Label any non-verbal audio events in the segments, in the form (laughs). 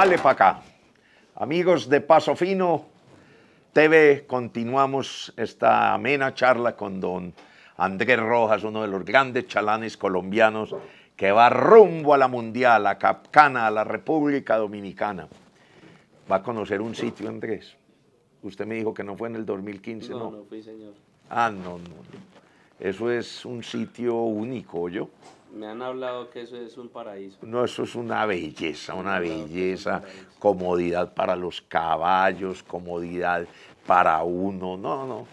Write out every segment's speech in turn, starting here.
Vale, para acá. Amigos de Paso Fino TV, continuamos esta amena charla con don Andrés Rojas, uno de los grandes chalanes colombianos que va rumbo a la Mundial, a Capcana, a la República Dominicana. Va a conocer un sitio, Andrés. Usted me dijo que no fue en el 2015, ¿no? No, no fui, señor. Ah, no, no. Eso es un sitio único, yo. Me han hablado que eso es un paraíso. No, eso es una belleza, una belleza, comodidad para los caballos, comodidad para uno. No, no,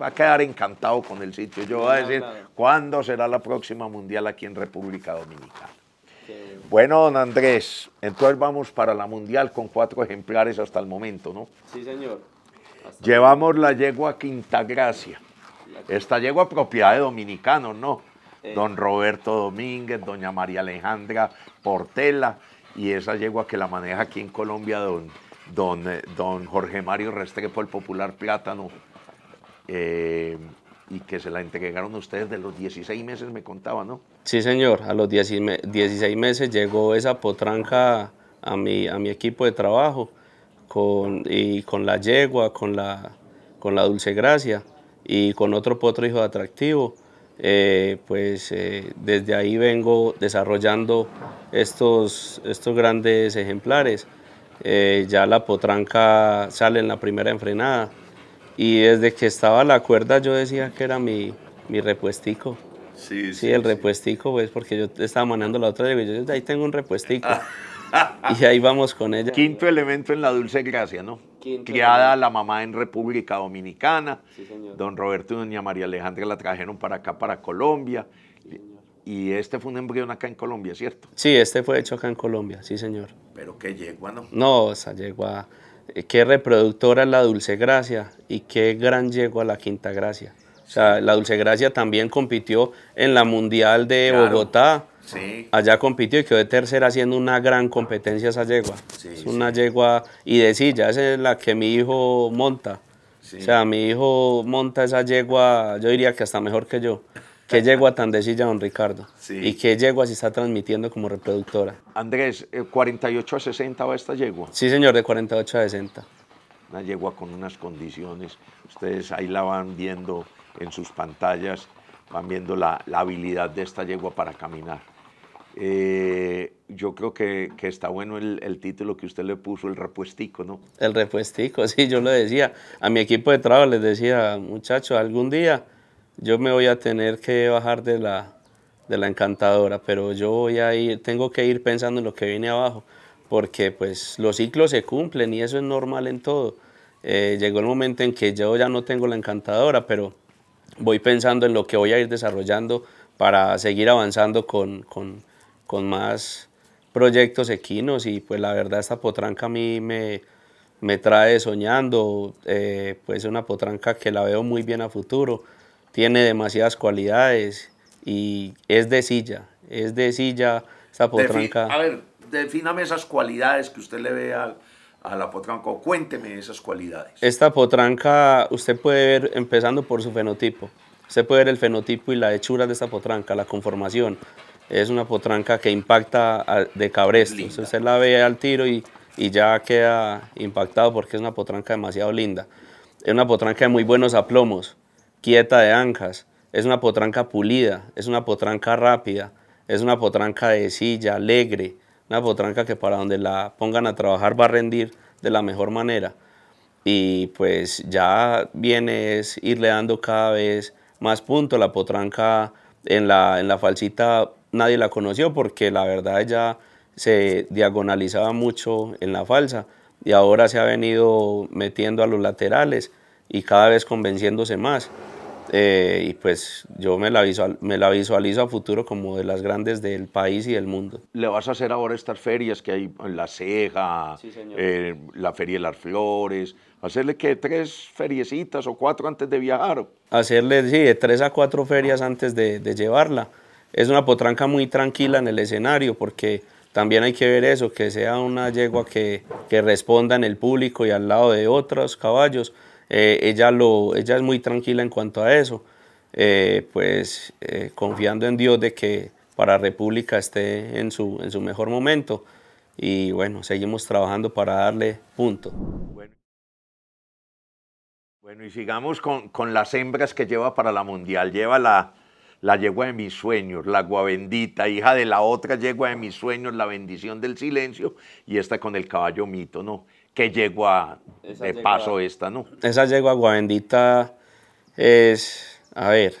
va a quedar encantado con el sitio. Yo voy a decir, ¿cuándo será la próxima mundial aquí en República Dominicana? Bueno, don Andrés, entonces vamos para la mundial con cuatro ejemplares hasta el momento, ¿no? Sí, señor. Llevamos la yegua Quintagracia. Esta yegua propiedad de dominicanos, ¿no? Eh. Don Roberto Domínguez, doña María Alejandra Portela, y esa yegua que la maneja aquí en Colombia don, don, eh, Jorge Mario Restrepo, el popular plátano, eh, y que se la entregaron a ustedes de los 16 meses, me contaba, ¿no? Sí, señor, a los 16 meses llegó esa potranca a mi, a mi equipo de trabajo, con, y con la yegua, con la, con la dulce gracia y con otro potro hijo de atractivo. Eh, pues eh, desde ahí vengo desarrollando estos, estos grandes ejemplares. Eh, ya la potranca sale en la primera enfrenada y desde que estaba la cuerda yo decía que era mi, mi repuestico. Sí, sí, el repuestico, pues porque yo estaba manejando la otra y yo, ahí tengo un repuestico. Ah. (laughs) y ahí vamos con ella. Quinto elemento en la dulce gracia, ¿no? Criada la mamá en República Dominicana. Sí, señor. Don Roberto y doña María Alejandra la trajeron para acá, para Colombia. y este fue un embrión acá en Colombia, ¿cierto? Sí, este fue hecho acá en Colombia, sí, señor. Pero qué yegua, ¿no? No, o esa yegua, eh, qué reproductora es la Dulce Gracia y qué gran yegua la Quinta Gracia. O sea, la Dulce Gracia también compitió en la Mundial de Bogotá Allá compitió y quedó de tercera haciendo una gran competencia esa yegua. es una yegua y de silla, esa es la que mi hijo monta. O sea, mi hijo monta esa yegua, yo diría que hasta mejor que yo. ¿Qué yegua tan de silla, don Ricardo? ¿Y qué yegua se está transmitiendo como reproductora? Andrés, 48 eh, a 60 va esta yegua. Sí, señor, de 48 a 60. Una yegua con unas condiciones. Ustedes ahí la van viendo en sus pantallas, van viendo la habilidad de esta yegua para caminar. Eh, yo creo que, está bueno el, título que usted le puso, el repuestico, ¿no? El repuestico, (laughs) sí, yo lo decía. A mi equipo de trabajo les decía, muchachos, algún día yo me voy a tener que bajar de la, de la encantadora, pero yo voy a ir, tengo que ir pensando en lo que viene abajo, porque pues los ciclos se cumplen y eso es normal en todo. Eh, llegó el momento en que yo ya no tengo la encantadora, pero voy pensando en lo que voy a ir desarrollando para seguir avanzando con, con con más proyectos equinos y pues la verdad esta potranca a mí me, me trae soñando, eh, pues es una potranca que la veo muy bien a futuro, tiene demasiadas cualidades y es de silla, es de silla esta potranca. a ver, defíname esas cualidades que usted le ve a la potranca o cuénteme esas cualidades. Esta potranca usted puede ver empezando por su fenotipo, usted puede ver el fenotipo y la hechura de esta potranca, la conformación es una potranca que impacta de cabresto. se usted la ve al tiro y, ya queda impactado porque es una potranca demasiado linda. Es una potranca de muy buenos aplomos, quieta de ancas, es una potranca pulida, es una potranca rápida, es una potranca de silla, alegre, una potranca que para donde la pongan a trabajar va a rendir de la mejor manera. Y pues ya viene es irle dando cada vez más punto La potranca en la, en la falsita nadie la conoció porque la verdad ella se diagonalizaba mucho en la falsa y ahora se ha venido metiendo a los laterales y cada vez convenciéndose más. Eh, y pues yo me la, me la visualizo a futuro como de las grandes del país y del mundo. ¿Le vas a hacer ahora estas ferias que hay en La Ceja, eh, la Feria de las Flores? ¿Hacerle que tres feriecitas o cuatro antes de viajar? Hacerle, sí, de tres a cuatro ferias antes de llevarla es una potranca muy tranquila en el escenario porque también hay que ver eso, que sea una yegua que, que responda en el público y al lado de otros caballos. Eh, ella, lo, ella es muy tranquila en cuanto a eso, eh, pues eh, confiando en Dios de que para República esté en su, en su mejor momento. Y bueno, seguimos trabajando para darle punto. Bueno, bueno y sigamos con, con las hembras que lleva para la Mundial. Lleva la, la yegua de mis sueños, la bendita hija de la otra yegua de mis sueños, la bendición del silencio, y esta con el caballo mito, ¿no? Que yegua de paso esta, ¿no? Esa yegua bendita es, a ver,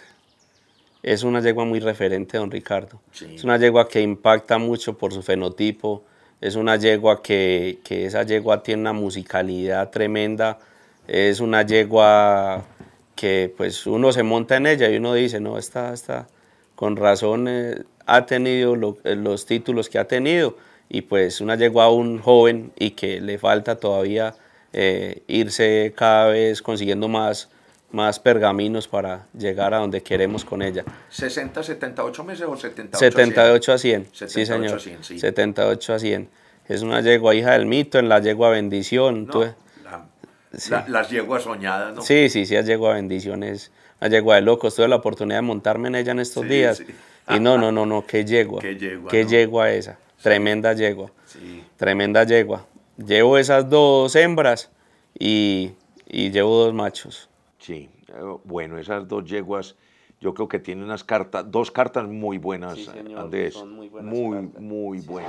es una yegua muy referente, don Ricardo. Es una yegua que impacta mucho por su fenotipo, es una yegua que, esa yegua tiene una musicalidad tremenda, es una yegua que pues uno se monta en ella y uno dice, no, esta, esta con razón eh, ha tenido eh, los títulos que ha tenido y pues una llegó a un joven y que le falta todavía eh, irse cada vez consiguiendo más, más pergaminos para llegar a donde queremos con ella. ¿60, 78 meses o 78 78 a 100? 78 sí, señor. A 100, sí. 78 a 100. Es una yegua hija del mito, en la yegua bendición. Entonces, las yeguas soñadas, ¿no? Sí, sí, sí, las yeguas bendiciones, Las yeguas de locos. Tuve la oportunidad de montarme en ella en estos días. Y no, no, no, no, qué yegua. Qué yegua. Qué yegua esa. Tremenda yegua. Tremenda yegua. Llevo esas dos hembras y, llevo dos machos. Sí, eh, bueno, esas dos yeguas yo creo que tienen unas cartas, dos cartas muy buenas, sí, señor, Andrés. Son muy, buenas muy, muy buenas.